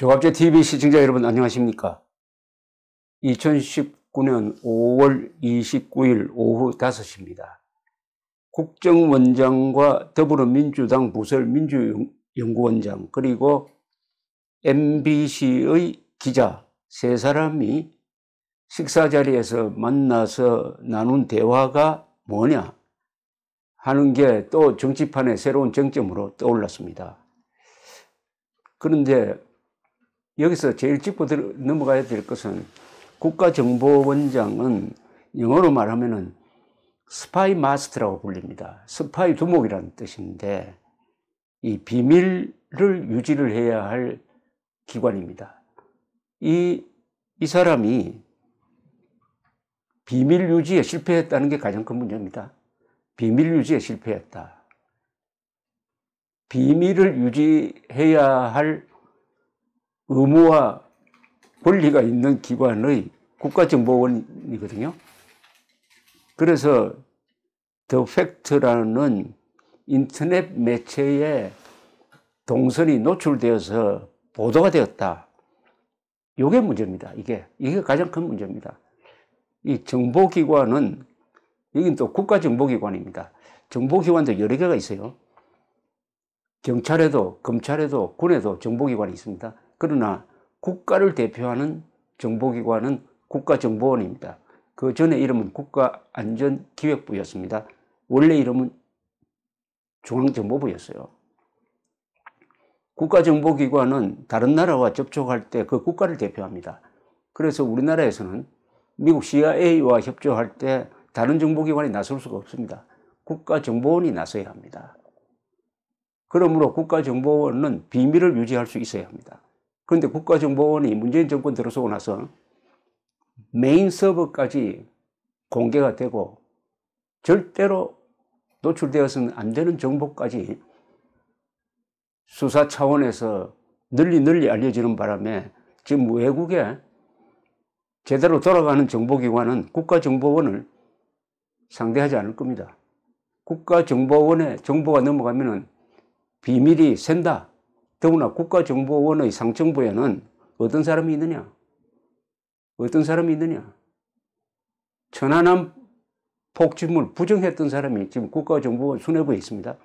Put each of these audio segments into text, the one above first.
조갑제 TV 시청자 여러분 안녕하십니까? 2019년 5월 29일 오후 5시입니다. 국정원장과 더불어민주당 부설 민주연구원장 그리고 MBC의 기자 세 사람이 식사 자리에서 만나서 나눈 대화가 뭐냐 하는 게 또 정치판의 새로운 정점으로 떠올랐습니다. 그런데 여기서 제일 짚고 들, 넘어가야 될 것은 국가정보원장은 영어로 말하면은 스파이 마스터라고 불립니다. 스파이 두목이라는 뜻인데 이 비밀을 유지를 해야 할 기관입니다. 이, 이 사람이 비밀 유지에 실패했다는 게 가장 큰 문제입니다. 비밀 유지에 실패했다. 비밀을 유지해야 할 의무와 권리가 있는 기관의 국가정보원이거든요. 그래서 더 팩트라는 인터넷 매체에 동선이 노출되어서 보도가 되었다. 이게 문제입니다. 이게 이게 가장 큰 문제입니다. 이 정보기관은 여긴 또 국가정보기관입니다. 정보기관도 여러 개가 있어요. 경찰에도 검찰에도 군에도 정보기관이 있습니다. 그러나 국가를 대표하는 정보기관은 국가정보원입니다. 그 전에 이름은 국가안전기획부였습니다. 원래 이름은 중앙정보부였어요. 국가정보기관은 다른 나라와 접촉할 때 그 국가를 대표합니다. 그래서 우리나라에서는 미국 CIA와 협조할 때 다른 정보기관이 나설 수가 없습니다. 국가정보원이 나서야 합니다. 그러므로 국가정보원은 비밀을 유지할 수 있어야 합니다. 그런데 국가정보원이 문재인 정권 들어서고 나서 메인 서버까지 공개가 되고 절대로 노출되어서는 안 되는 정보까지 수사 차원에서 널리 널리 알려지는 바람에 지금 외국에 제대로 돌아가는 정보기관은 국가정보원을 상대하지 않을 겁니다. 국가정보원에 정보가 넘어가면 비밀이 샌다. 더구나 국가정보원의 상정부에는 어떤 사람이 있느냐? 어떤 사람이 있느냐? 천안함 폭주물 부정했던 사람이 지금 국가정보원 수뇌부에 있습니다.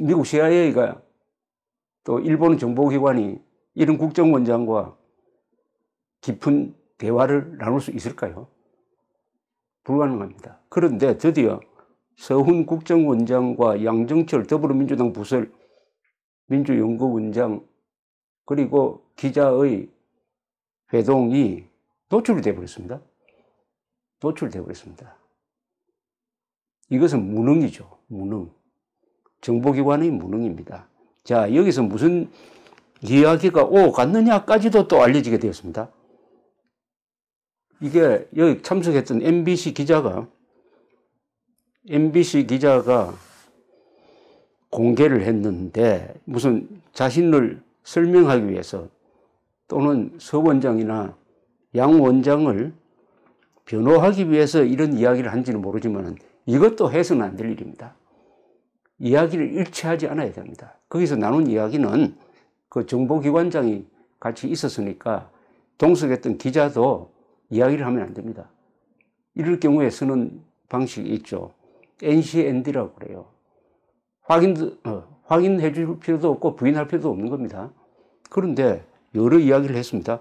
미국 CIA가 또 일본 정보기관이 이런 국정원장과 깊은 대화를 나눌 수 있을까요? 불가능합니다. 그런데 드디어 서훈 국정원장과 양정철 더불어민주당 부설 민주연구원장 그리고 기자의 회동이 노출돼 버렸습니다. 노출돼 버렸습니다. 이것은 무능이죠. 무능. 정보기관의 무능입니다. 자, 여기서 무슨 이야기가 오갔느냐까지도 또 알려지게 되었습니다. 이게 여기 참석했던 MBC 기자가 MBC 기자가 공개를 했는데 무슨 자신을 설명하기 위해서 또는 서 원장이나 양 원장을 변호하기 위해서 이런 이야기를 한지는 모르지만 이것도 해서는 안 될 일입니다. 이야기를 일치하지 않아야 됩니다. 거기서 나눈 이야기는 그 정보기관장이 같이 있었으니까 동석했던 기자도 이야기를 하면 안 됩니다. 이럴 경우에 쓰는 방식이 있죠. NCND라고 그래요. 확인, 어, 확인해 줄 필요도 없고 부인할 필요도 없는 겁니다. 그런데 여러 이야기를 했습니다.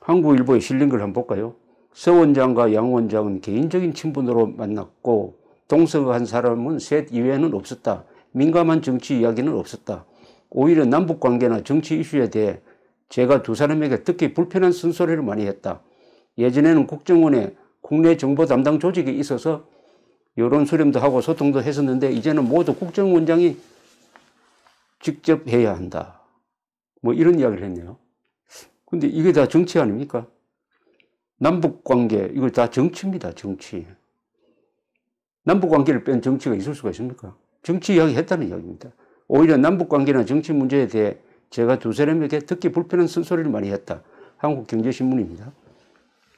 한국일보에 실린 걸 한번 볼까요? 서 원장과 양 원장은 개인적인 친분으로 만났고 동서한 사람은 셋 이외에는 없었다. 민감한 정치 이야기는 없었다. 오히려 남북 관계나 정치 이슈에 대해 제가 두 사람에게 특히 불편한 쓴소리를 많이 했다. 예전에는 국정원에 국내 정보 담당 조직이 있어서 이런 수렴도 하고 소통도 했었는데 이제는 모두 국정원장이 직접 해야 한다. 뭐 이런 이야기를 했네요. 근데 이게 다 정치 아닙니까? 남북 관계, 이거 다 정치입니다, 정치. 남북 관계를 뺀 정치가 있을 수가 있습니까? 정치 이야기 했다는 이야기입니다. 오히려 남북 관계나 정치 문제에 대해 제가 두 사람에게 듣기 불편한 쓴소리를 많이 했다. 한국경제신문입니다.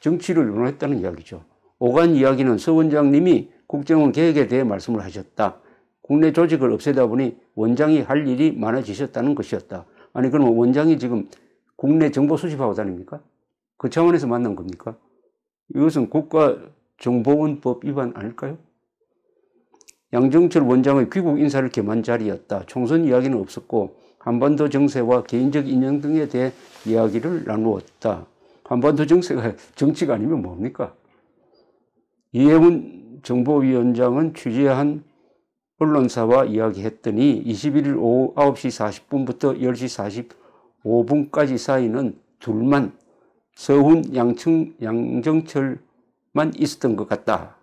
정치를 논했다는 이야기죠. 오간 이야기는 서 원장님이 국정원 개혁에 대해 말씀을 하셨다. 국내 조직을 없애다 보니 원장이 할 일이 많아지셨다는 것이었다. 아니 그럼 원장이 지금 국내 정보 수집하고 다닙니까? 그 차원에서 만난 겁니까? 이것은 국가정보원법 위반 아닐까요? 양정철 원장의 귀국 인사를 겸한 자리였다. 총선 이야기는 없었고 한반도 정세와 개인적 인연 등에 대해 이야기를 나누었다. 한반도 정세가 정치가 아니면 뭡니까? 이혜훈 정보위원장은 취재한 언론사와 이야기했더니 21일 오후 9시 40분부터 10시 45분까지 사이는 둘만 서훈 양청, 양정철만 있었던 것 같다.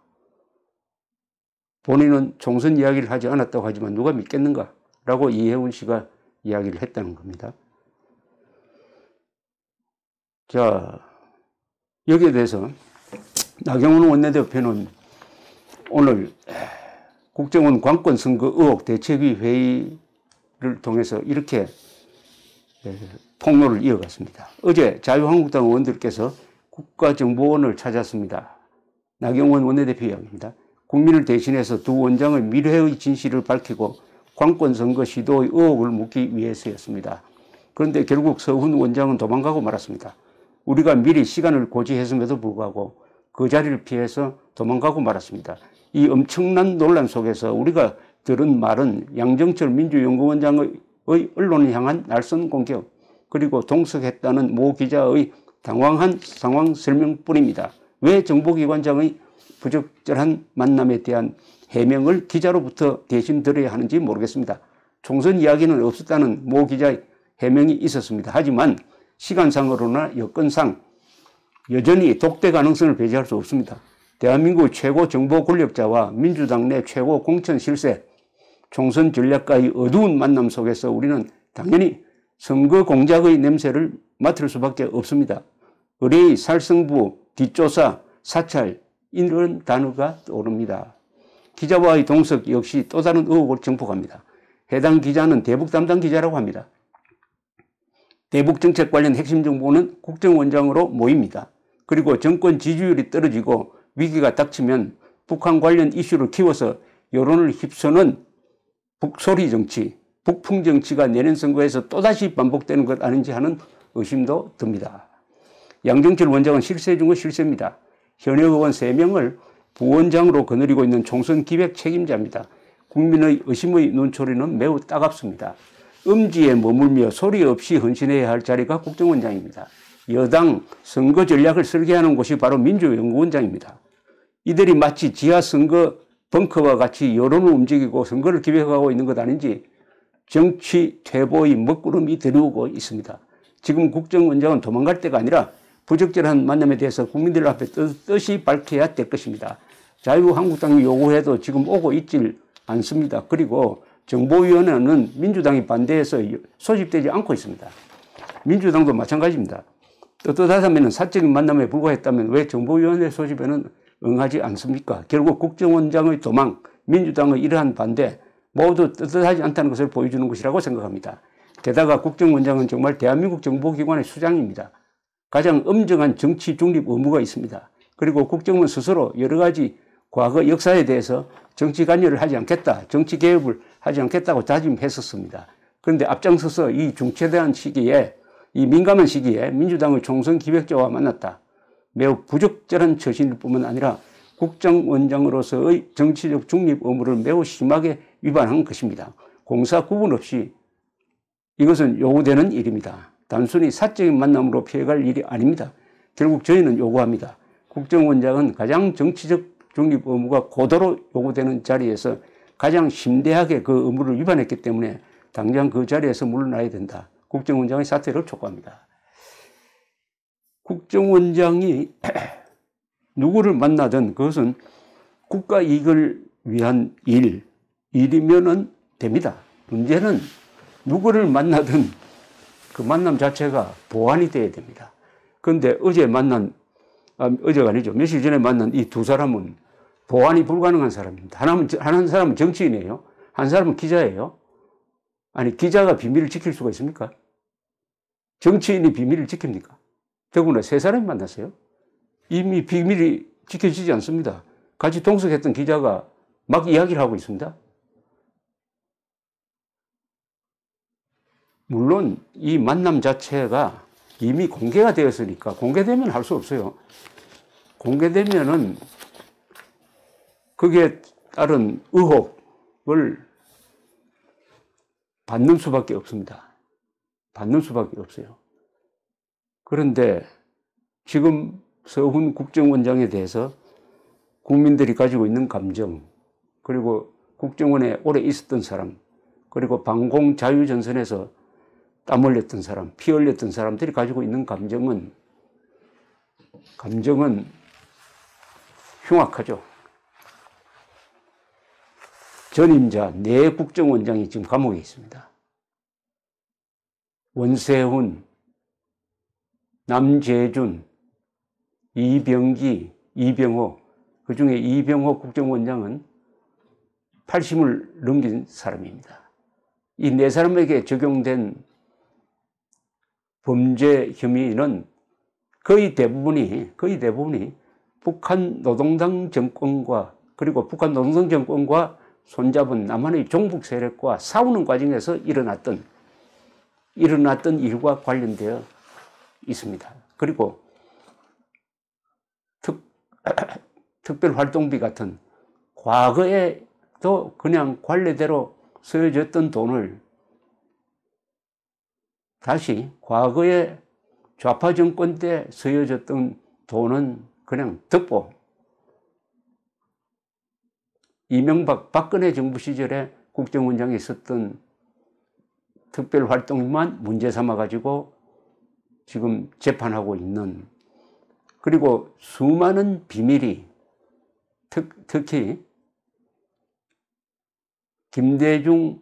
본인은 총선 이야기를 하지 않았다고 하지만 누가 믿겠는가? 라고 이혜훈 씨가 이야기를 했다는 겁니다. 자, 여기에 대해서 나경원 원내대표는 오늘 국정원 관권 선거 의혹 대책위 회의를 통해서 이렇게 폭로를 이어갔습니다. 어제 자유한국당 의원들께서 국가정보원을 찾았습니다. 나경원 원내대표 이야기입니다. 국민을 대신해서 두 원장의 미래의 진실을 밝히고 관권 선거 시도의 의혹을 묻기 위해서였습니다. 그런데 결국 서훈 원장은 도망가고 말았습니다. 우리가 미리 시간을 고지했음에도 불구하고 그 자리를 피해서 도망가고 말았습니다. 이 엄청난 논란 속에서 우리가 들은 말은 양정철 민주연구원장의 언론을 향한 날선 공격 그리고 동석했다는 모 기자의 당황한 상황 설명뿐입니다. 왜 정보기관장의 부적절한 만남에 대한 해명을 기자로부터 대신 들어야 하는지 모르겠습니다. 총선 이야기는 없었다는 모 기자의 해명이 있었습니다. 하지만 시간상으로나 여건상 여전히 독대 가능성을 배제할 수 없습니다. 대한민국 최고 정보 권력자와 민주당 내 최고 공천 실세, 총선 전략가의 어두운 만남 속에서 우리는 당연히 선거 공작의 냄새를 맡을 수밖에 없습니다. 의뢰의 살성부, 뒷조사, 사찰 이런 단어가 떠오릅니다. 기자와의 동석 역시 또 다른 의혹을 증폭합니다 해당 기자는 대북 담당 기자라고 합니다. 대북 정책 관련 핵심 정보는 국정원장으로 모입니다. 그리고 정권 지지율이 떨어지고 위기가 닥치면 북한 관련 이슈를 키워서 여론을 휩쓰는 북소리 정치, 북풍 정치가 내년 선거에서 또다시 반복되는 것 아닌지 하는 의심도 듭니다. 양정철 원장은 실세 중의 실세입니다. 현역 의원 3명을 부원장으로 거느리고 있는 총선 기획 책임자입니다. 국민의 의심의 눈초리는 매우 따갑습니다. 음지에 머물며 소리 없이 헌신해야 할 자리가 국정원장입니다. 여당 선거 전략을 설계하는 곳이 바로 민주연구원장입니다. 이들이 마치 지하 선거 벙커와 같이 여론을 움직이고 선거를 기획하고 있는 것 아닌지 정치 퇴보의 먹구름이 드리우고 있습니다. 지금 국정원장은 도망갈 때가 아니라 부적절한 만남에 대해서 국민들 앞에 뜻이 뜻 밝혀야 될 것입니다. 자유한국당이 요구해도 지금 오고 있질 않습니다. 그리고 정보위원회는 민주당이 반대해서 소집되지 않고 있습니다. 민주당도 마찬가지입니다. 떳떳하다면 사적인 만남에 불과했다면 왜 정보위원회 소집에는 응하지 않습니까? 결국 국정원장의 도망, 민주당의 이러한 반대 모두 떳떳하지 않다는 것을 보여주는 것이라고 생각합니다. 게다가 국정원장은 정말 대한민국 정보기관의 수장입니다. 가장 엄정한 정치 중립 의무가 있습니다. 그리고 국정원 스스로 여러 가지 과거 역사에 대해서 정치 관여를 하지 않겠다, 정치 개혁을 하지 않겠다고 다짐했었습니다. 그런데 앞장서서 이 중체대한 시기에 이 민감한 시기에 민주당의 총선 기획자와 만났다. 매우 부적절한 처신일 뿐만 아니라 국정원장으로서의 정치적 중립 의무를 매우 심하게 위반한 것입니다. 공사 구분 없이 이것은 요구되는 일입니다. 단순히 사적인 만남으로 피해갈 일이 아닙니다. 결국 저희는 요구합니다. 국정원장은 가장 정치적 중립 의무가 고도로 요구되는 자리에서 가장 심대하게 그 의무를 위반했기 때문에 당장 그 자리에서 물러나야 된다. 국정원장의 사퇴를 촉구합니다. 국정원장이 누구를 만나든 그것은 국가 이익을 위한 일, 일이면은 됩니다. 문제는 누구를 만나든 그 만남 자체가 보완이 돼야 됩니다. 그런데 어제 만난, 아, 어제가 아니죠. 며칠 전에 만난 이 두 사람은 보완이 불가능한 사람입니다. 하나는, 한 사람은 정치인이에요. 한 사람은 기자예요. 아니, 기자가 비밀을 지킬 수가 있습니까? 정치인이 비밀을 지킵니까? 대구는 세 사람이 만났어요. 이미 비밀이 지켜지지 않습니다. 같이 동석했던 기자가 막 이야기를 하고 있습니다. 물론 이 만남 자체가 이미 공개가 되었으니까 공개되면 할 수 없어요. 공개되면은 그게 다른 의혹을 받는 수밖에 없습니다. 받는 수밖에 없어요. 그런데 지금 서훈 국정원장에 대해서 국민들이 가지고 있는 감정, 그리고 국정원에 오래 있었던 사람, 그리고 방공 자유전선에서 땀 흘렸던 사람, 피 흘렸던 사람들이 가지고 있는 감정은, 감정은 흉악하죠. 전임자 내 네 국정원장이 지금 감옥에 있습니다. 원세훈, 남재준, 이병기, 이병호, 그 중에 이병호 국정원장은 80을 넘긴 사람입니다. 이 네 사람에게 적용된 범죄 혐의는 거의 대부분이, 거의 대부분이 북한 노동당 정권과 그리고 북한 노동당 정권과 손잡은 남한의 종북 세력과 싸우는 과정에서 일어났던 일어났던 일과 관련되어 있습니다. 그리고 특, 특별활동비 같은 과거에도 그냥 관례대로 쓰여졌던 돈을 다시 과거에 좌파 정권 때 쓰여졌던 돈은 그냥 듣고 이명박 박근혜 정부 시절에 국정원장이 썼던 특별 활동만 문제 삼아 가지고 지금 재판하고 있는 그리고 수많은 비밀이 특, 특히 김대중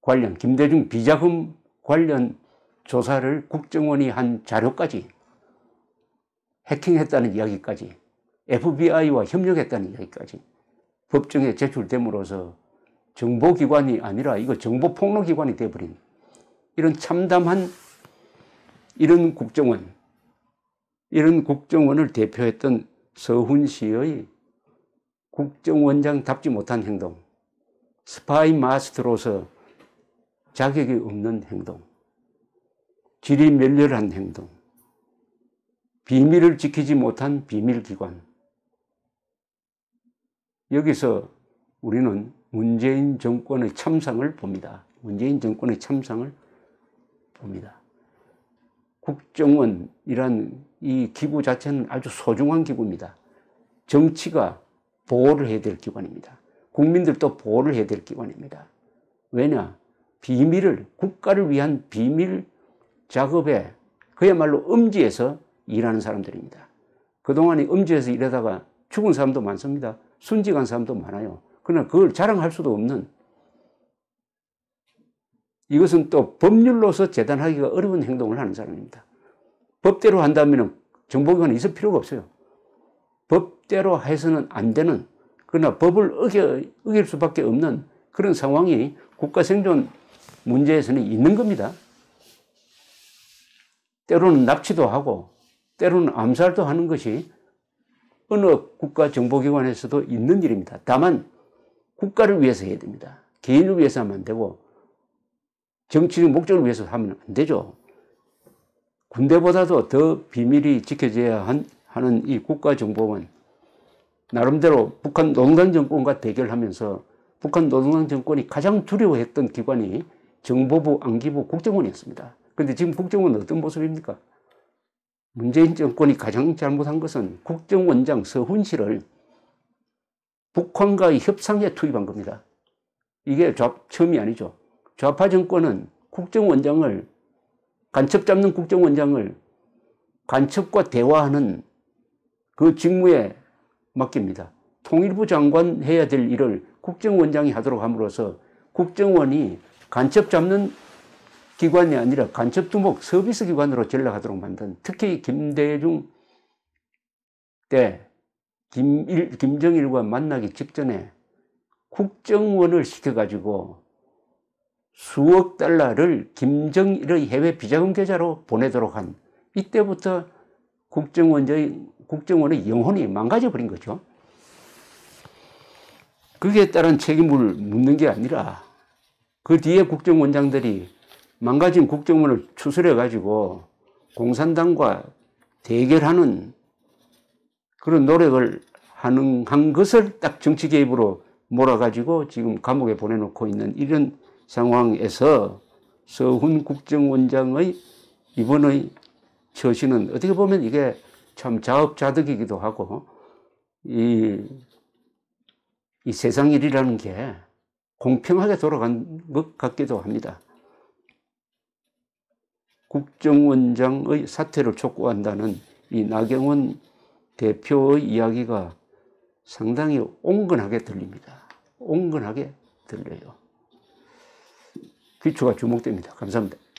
관련 김대중 비자금 관련 조사를 국정원이 한 자료까지 해킹했다는 이야기까지 FBI와 협력했다는 이야기까지 법정에 제출됨으로써 정보기관이 아니라 이거 정보폭로기관이 돼버린 이런 참담한 이런 국정원, 이런 국정원을 대표했던 서훈 씨의 국정원장답지 못한 행동, 스파이 마스터로서 자격이 없는 행동, 질이 멸렬한 행동, 비밀을 지키지 못한 비밀기관. 여기서 우리는 문재인 정권의 참상을 봅니다. 문재인 정권의 참상을 봅니다. 국정원이란 이 기구 자체는 아주 소중한 기구입니다. 정치가 보호를 해야 될 기관입니다. 국민들도 보호를 해야 될 기관입니다. 왜냐? 비밀을, 국가를 위한 비밀 작업에 그야말로 음지에서 일하는 사람들입니다. 그동안에 음지에서 일하다가 죽은 사람도 많습니다. 순직한 사람도 많아요. 그러나 그걸 자랑할 수도 없는 이것은 또 법률로서 재단하기가 어려운 행동을 하는 사람입니다. 법대로 한다면 정보기관이 있을 필요가 없어요. 법대로 해서는 안 되는 그러나 법을 어겨, 어길 수밖에 없는 그런 상황이 국가 생존 문제에서는 있는 겁니다. 때로는 납치도 하고 때로는 암살도 하는 것이 어느 국가 정보기관에서도 있는 일입니다. 다만 국가를 위해서 해야 됩니다. 개인을 위해서 하면 안 되고 정치적 목적을 위해서 하면 안 되죠. 군대보다도 더 비밀이 지켜져야 한, 하는 이 국가정보원 나름대로 북한 노동당 정권과 대결하면서 북한 노동당 정권이 가장 두려워했던 기관이 정보부, 안기부, 국정원이었습니다. 그런데 지금 국정원은 어떤 모습입니까? 문재인 정권이 가장 잘못한 것은 국정원장 서훈 씨를 북한과의 협상에 투입한 겁니다. 이게 좌, 처음이 아니죠. 좌파 정권은 국정원장을 간첩 잡는 국정원장을 간첩과 대화하는 그 직무에 맡깁니다. 통일부 장관 해야 될 일을 국정원장이 하도록 함으로써 국정원이 간첩 잡는 기관이 아니라 간첩 두목 서비스 기관으로 전락하도록 만든 특히 김대중 때 김일, 김정일과 만나기 직전에 국정원을 시켜가지고 수억 달러를 김정일의 해외 비자금 계좌로 보내도록 한 이때부터 국정원의, 국정원의 영혼이 망가져버린 거죠. 그게 따른 책임을 묻는 게 아니라 그 뒤에 국정원장들이 망가진 국정원을 추스려가지고 공산당과 대결하는 그런 노력을 하는 한 것을 딱 정치 개입으로 몰아가지고 지금 감옥에 보내놓고 있는 이런 상황에서 서훈 국정원장의 이번의 처신은 어떻게 보면 이게 참 자업자득이기도 하고 이, 이 세상 일이라는 게 공평하게 돌아간 것 같기도 합니다. 국정원장의 사퇴를 촉구한다는 이 나경원 대표의 이야기가 상당히 온건하게 들립니다. 온건하게 들려요. 귀추가 주목됩니다. 감사합니다.